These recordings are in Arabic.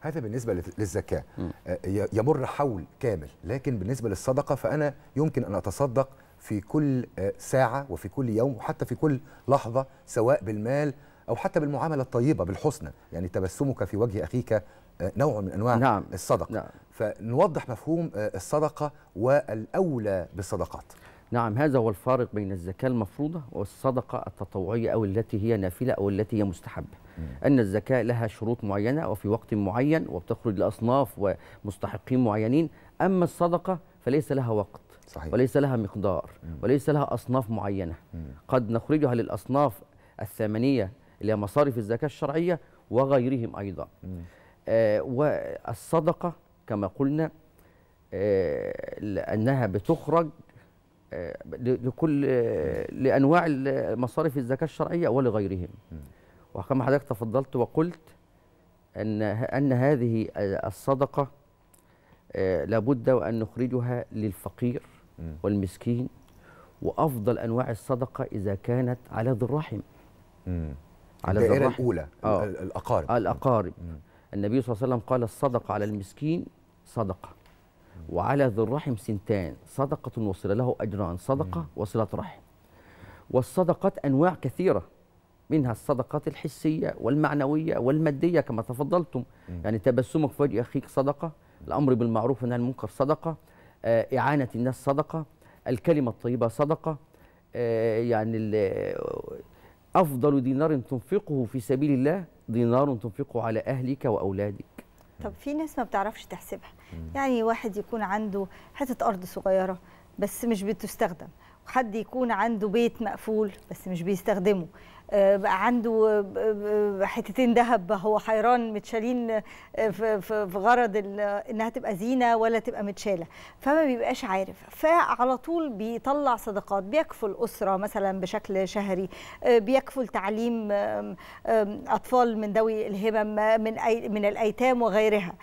هذا بالنسبه للزكاه آه، يمر حول كامل لكن بالنسبه للصدقه فانا يمكن ان اتصدق في كل آه، ساعه وفي كل يوم وحتى في كل لحظه سواء بالمال او حتى بالمعامله الطيبه بالحسنى يعني تبسمك في وجه اخيك آه، نوع من انواع نعم. الصدقه نعم. فنوضح مفهوم الصدقه والاولى بالصدقات نعم هذا هو الفارق بين الزكاة المفروضة والصدقة التطوعية أو التي هي نافلة أو التي هي مستحبة أن الزكاة لها شروط معينة وفي وقت معين وبتخرج لأصناف ومستحقين معينين أما الصدقة فليس لها وقت صحيح. وليس لها مقدار مم. وليس لها أصناف معينة مم. قد نخرجها للأصناف الثمانية اللي هي مصارف الزكاة الشرعية وغيرهم أيضا آه والصدقة كما قلنا آه لأنها بتخرج لكل لانواع مصارف الزكاه الشرعيه ولغيرهم وكما حضرتك تفضلت وقلت ان ان هذه الصدقه آه، لابد وان نخرجها للفقير والمسكين وافضل انواع الصدقه اذا كانت على ذي الرحم على ذي الرحم الاولى آه. الاقارب الاقارب النبي صلى الله عليه وسلم قال الصدقه على المسكين صدقه وعلى ذي الرحم سنتان صدقة وصل له أجران صدقة وصلة رحم والصدقات أنواع كثيرة منها الصدقات الحسية والمعنوية والمادية كما تفضلتم يعني تبسمك في وجه أخيك صدقة الأمر بالمعروف والنهي عن المنكر صدقة آه، إعانة الناس صدقة الكلمة الطيبة صدقة آه، يعني آه، أفضل دينار تنفقه في سبيل الله دينار تنفقه على أهلك وأولادك طب في ناس ما بتعرفش تحسبها يعني واحد يكون عنده حته ارض صغيره بس مش بتستخدم حد يكون عنده بيت مقفول بس مش بيستخدمه آه، بقى عنده آه، آه، حتتين ذهب هو حيران متشالين في غرض انها تبقى زينه ولا تبقى متشاله فما بيبقاش عارف فعلى طول بيطلع صدقات بيكفل اسره مثلا بشكل شهري بيكفل تعليم اطفال من ذوي الهمم من من الايتام وغيرها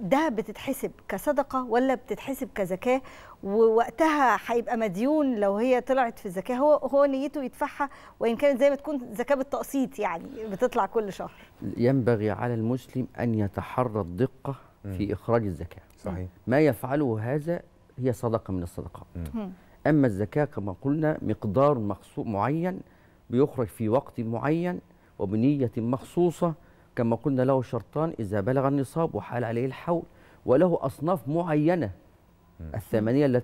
ده بتتحسب كصدقة ولا بتتحسب كزكاة ووقتها هيبقى مديون لو هي طلعت في الزكاة هو هو نيته يدفعها وإن كانت زي ما تكون زكاة بالتقسيط يعني بتطلع كل شهر ينبغي على المسلم أن يتحرى الدقة في إخراج الزكاة صحيح ما يفعله هذا هي صدقة من الصدقات أما الزكاة كما قلنا مقدار مقصود معين بيخرج في وقت معين وبنية مخصوصة كما قلنا له شرطان إذا بلغ النصاب وحال عليه الحول وله أصناف معينة الثمانية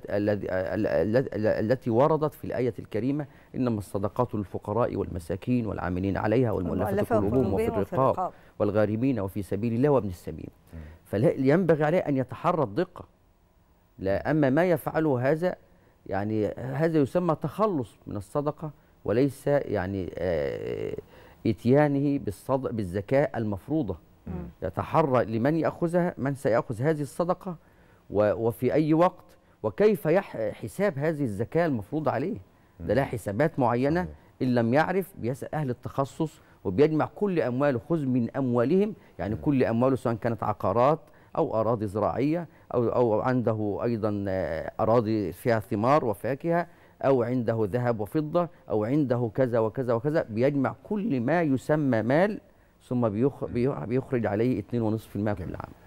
التي وردت في الآية الكريمة إنما الصدقات للفقراء والمساكين والعاملين عليها والمؤلفة قلوبهم وفي الرقاب والغارمين وفي سبيل الله وابن السبيل فينبغي عليه أن يتحرى الدقة لا أما ما يفعله هذا يعني هذا يسمى تخلص من الصدقة وليس يعني آه إتيانه بالصدق بالزكاة المفروضة يتحرى لمن يأخذها من سيأخذ هذه الصدقة وفي أي وقت وكيف حساب هذه الزكاة المفروضة عليه ده لها حسابات معينة إن لم يعرف بيسأل أهل التخصص وبيجمع كل أمواله خذ من أموالهم يعني كل أمواله سواء كانت عقارات أو أراضي زراعية أو, أو عنده أيضا آه، أراضي فيها ثمار وفاكهة أو عنده ذهب وفضة أو عنده كذا وكذا وكذا بيجمع كل ما يسمى مال ثم بيخرج عليه 2.5% كل عام